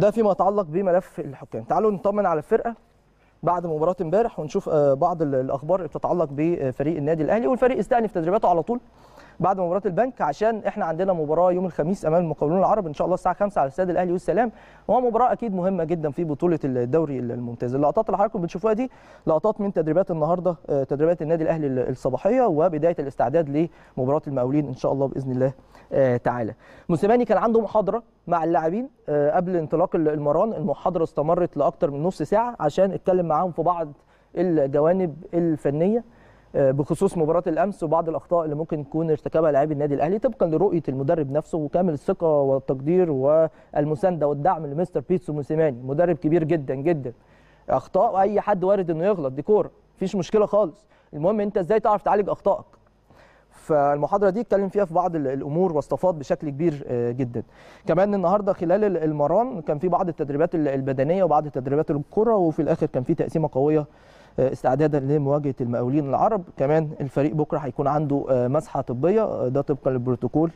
ده فيما يتعلق بملف الحكام تعالوا نطمن على الفرقه بعد مباراه امبارح ونشوف آه، بعض الاخبار اللي بتتعلق بفريق النادي الاهلي والفريق استأنف تدريباته على طول بعد مباراه البنك عشان احنا عندنا مباراه يوم الخميس امام المقاولون العرب ان شاء الله الساعه 5 على استاد الاهلي والسلام وهو مباراه اكيد مهمه جدا في بطوله الدوري الممتاز اللقطات اللي حضراتكم بتشوفوها دي لقطات من تدريبات النهارده آه، تدريبات النادي الاهلي الصباحيه وبدايه الاستعداد لمباراه المقاولين ان شاء الله باذن الله آه، تعالى موسيماني كان عنده محاضره مع اللاعبين آه، قبل انطلاق المران المحاضره استمرت لاكثر من نص ساعه عشان اتكلم معاهم في بعض الجوانب الفنيه آه، بخصوص مباراه الامس وبعض الاخطاء اللي ممكن يكون ارتكبها لاعبي النادي الاهلي طبقا لرؤيه المدرب نفسه وكامل الثقه والتقدير والمسانده والدعم لمستر بيتسو موسيماني مدرب كبير جدا جدا اخطاء اي حد وارد انه يغلط دي كوره مفيش مشكله خالص المهم انت ازاي تعرف تعالج اخطائك فالمحاضره دي اتكلم فيها في بعض الامور واستفاض بشكل كبير آه، جدا كمان النهارده خلال المران كان في بعض التدريبات البدنيه وبعض التدريبات الكره وفي الاخر كان في تقسيمه قويه استعدادا لمواجهه المقاولين العرب كمان الفريق بكره هيكون عنده آه، مسحه طبيه آه، ده طبقا للبروتوكول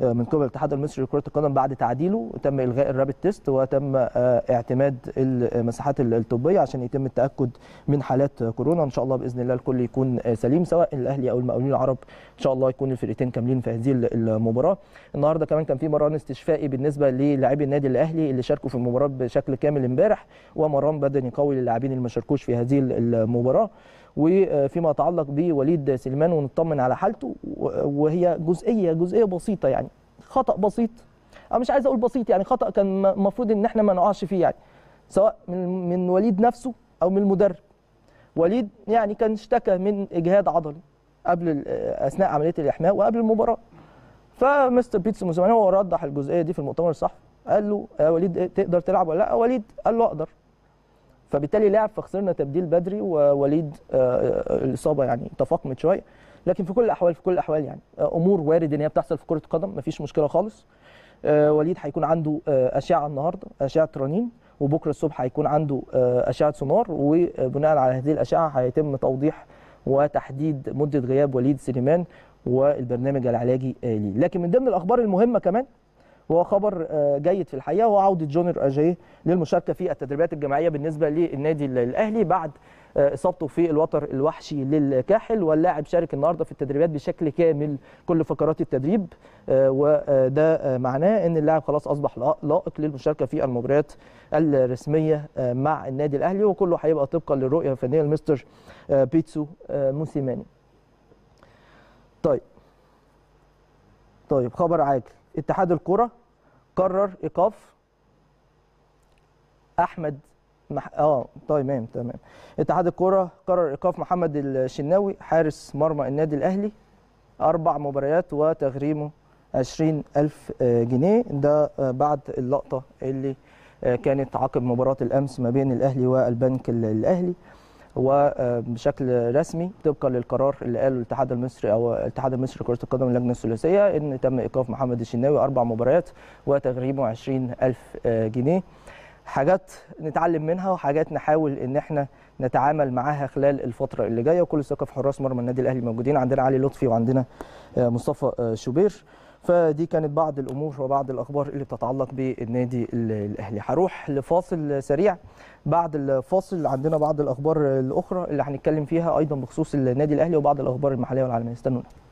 آه، من قبل الاتحاد المصري لكره القدم بعد تعديله تم الغاء الرابط تيست وتم آه، اعتماد المساحات الطبيه عشان يتم التاكد من حالات كورونا ان شاء الله باذن الله الكل يكون آه، سليم سواء الاهلي او المقاولين العرب ان شاء الله يكون الفرقتين كاملين في هذه المباراه النهارده كمان كان في مران استشفائي بالنسبه للاعبي النادي الاهلي اللي شاركوا في المباراه بشكل كامل امبارح ومران بدني قوي للاعبين اللي ما شاركوش في هذه المباراه وفيما يتعلق بوليد سليمان ونطمن على حالته وهي جزئيه جزئيه بسيطه يعني خطا بسيط انا مش عايز اقول بسيط يعني خطا كان المفروض ان احنا ما نقعش فيه يعني سواء من من وليد نفسه او من المدرب وليد يعني كان اشتكى من اجهاد عضلي قبل اثناء عمليه الاحماء وقبل المباراه فمستر بيتس موسيماني هو رضح الجزئيه دي في المؤتمر الصحفي قال له يا وليد تقدر تلعب ولا لا وليد قال له اقدر فبالتالي لعب فخسرنا تبديل بدري ووليد آه، آه، آه، الاصابه يعني تفاقمت شويه لكن في كل الاحوال في كل الاحوال يعني امور وارد ان هي بتحصل في كره القدم مفيش مشكله خالص وليد هيكون عنده اشعه النهارده اشعه رنين وبكره الصبح هيكون عنده اشعه سونار وبناء على هذه الاشعه هيتم توضيح وتحديد مده غياب وليد سليمان والبرنامج العلاجي ليه لكن من ضمن الاخبار المهمه كمان وهو خبر آه، جيد في الحقيقه هو عوده جونر اجيه للمشاركه في التدريبات الجماعيه بالنسبه للنادي الاهلي بعد آه، اصابته في الوتر الوحشي للكاحل واللاعب شارك النهارده في التدريبات بشكل كامل كل فقرات التدريب آه، وده معناه ان اللاعب خلاص اصبح لائق للمشاركه في المباريات الرسميه مع النادي الاهلي وكله هيبقى طبقا للرؤيه الفنيه لمستر بيتسو موسيماني. طيب طيب خبر عاجل اتحاد الكرة قرر ايقاف احمد مح... اه تمام تمام اتحاد الكرة قرر ايقاف محمد الشناوي حارس مرمى النادي الاهلي اربع مباريات وتغريمه 20000 آه، جنيه ده آه، بعد اللقطه اللي آه، كانت عقب مباراه الامس ما بين الاهلي والبنك الاهلي وبشكل آه، رسمي طبقا للقرار اللي قاله الاتحاد المصري او الاتحاد المصري لكره القدم اللجنه الثلاثيه ان تم ايقاف محمد الشناوي اربع مباريات وتغريمه 20000 آه، جنيه حاجات نتعلم منها وحاجات نحاول ان احنا نتعامل معاها خلال الفتره اللي جايه وكل ثقه في حراس مرمى النادي الاهلي موجودين عندنا علي لطفي وعندنا آه، مصطفى شوبير فدي كانت بعض الامور وبعض الاخبار اللي بتتعلق بالنادي الاهلي هروح لفاصل سريع بعد الفاصل عندنا بعض الاخبار الاخرى اللي هنتكلم فيها ايضا بخصوص النادي الاهلي وبعض الاخبار المحليه والعالميه استنونا